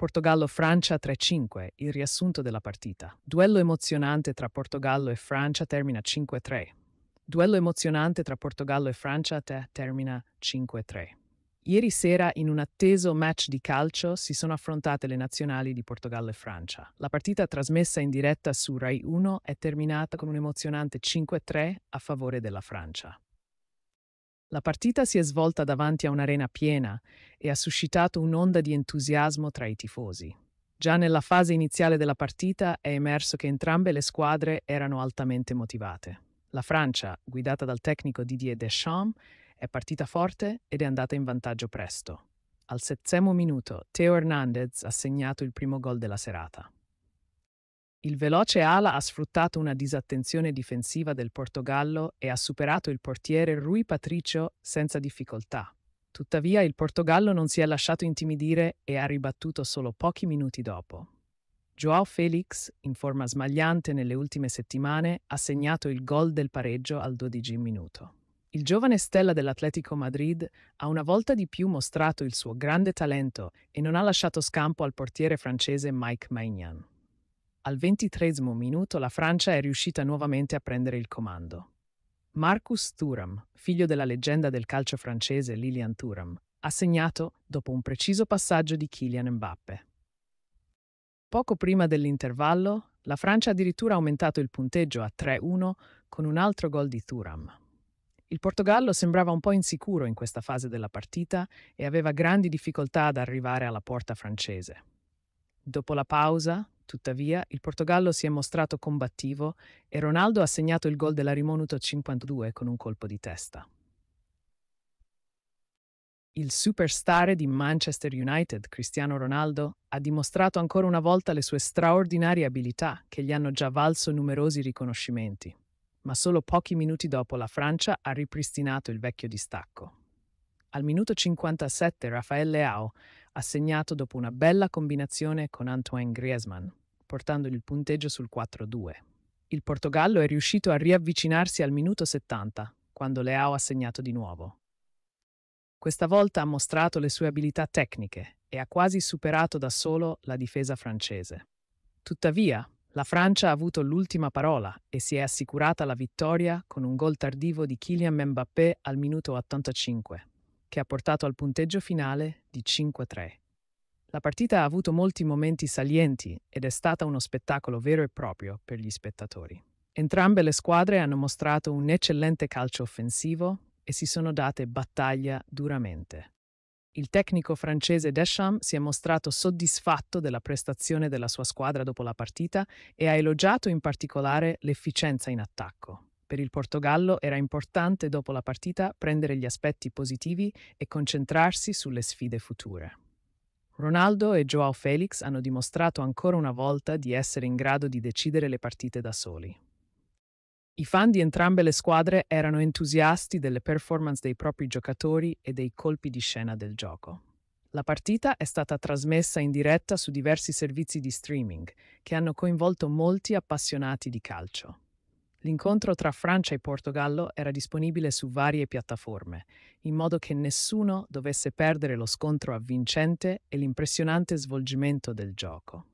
Portogallo-Francia 3-5, il riassunto della partita. Duello emozionante tra Portogallo e Francia termina 5-3. Duello emozionante tra Portogallo e Francia te termina 5-3. Ieri sera, in un atteso match di calcio, si sono affrontate le nazionali di Portogallo e Francia. La partita trasmessa in diretta su Rai 1 è terminata con un emozionante 5-3 a favore della Francia. La partita si è svolta davanti a un'arena piena e ha suscitato un'onda di entusiasmo tra i tifosi. Già nella fase iniziale della partita è emerso che entrambe le squadre erano altamente motivate. La Francia, guidata dal tecnico Didier Deschamps, è partita forte ed è andata in vantaggio presto. Al settimo minuto, Theo Hernandez ha segnato il primo gol della serata. Il veloce ala ha sfruttato una disattenzione difensiva del Portogallo e ha superato il portiere Rui Patricio senza difficoltà. Tuttavia il Portogallo non si è lasciato intimidire e ha ribattuto solo pochi minuti dopo. Joao Felix, in forma smagliante nelle ultime settimane, ha segnato il gol del pareggio al 12 minuto. Il giovane stella dell'Atletico Madrid ha una volta di più mostrato il suo grande talento e non ha lasciato scampo al portiere francese Mike Maignan. Al ventitresimo minuto la Francia è riuscita nuovamente a prendere il comando. Marcus Thuram, figlio della leggenda del calcio francese Lilian Thuram, ha segnato dopo un preciso passaggio di Kylian Mbappe. Poco prima dell'intervallo, la Francia addirittura ha aumentato il punteggio a 3-1 con un altro gol di Thuram. Il Portogallo sembrava un po' insicuro in questa fase della partita e aveva grandi difficoltà ad arrivare alla porta francese. Dopo la pausa, Tuttavia, il Portogallo si è mostrato combattivo e Ronaldo ha segnato il gol della Rimonuto 52 con un colpo di testa. Il superstar di Manchester United, Cristiano Ronaldo, ha dimostrato ancora una volta le sue straordinarie abilità che gli hanno già valso numerosi riconoscimenti. Ma solo pochi minuti dopo la Francia ha ripristinato il vecchio distacco. Al minuto 57 Rafael Leao ha segnato dopo una bella combinazione con Antoine Griezmann portandogli il punteggio sul 4-2. Il Portogallo è riuscito a riavvicinarsi al minuto 70, quando Leao ha segnato di nuovo. Questa volta ha mostrato le sue abilità tecniche e ha quasi superato da solo la difesa francese. Tuttavia, la Francia ha avuto l'ultima parola e si è assicurata la vittoria con un gol tardivo di Kylian Mbappé al minuto 85, che ha portato al punteggio finale di 5-3. La partita ha avuto molti momenti salienti ed è stata uno spettacolo vero e proprio per gli spettatori. Entrambe le squadre hanno mostrato un eccellente calcio offensivo e si sono date battaglia duramente. Il tecnico francese Deschamps si è mostrato soddisfatto della prestazione della sua squadra dopo la partita e ha elogiato in particolare l'efficienza in attacco. Per il Portogallo era importante dopo la partita prendere gli aspetti positivi e concentrarsi sulle sfide future. Ronaldo e Joao Felix hanno dimostrato ancora una volta di essere in grado di decidere le partite da soli. I fan di entrambe le squadre erano entusiasti delle performance dei propri giocatori e dei colpi di scena del gioco. La partita è stata trasmessa in diretta su diversi servizi di streaming che hanno coinvolto molti appassionati di calcio. L'incontro tra Francia e Portogallo era disponibile su varie piattaforme, in modo che nessuno dovesse perdere lo scontro avvincente e l'impressionante svolgimento del gioco.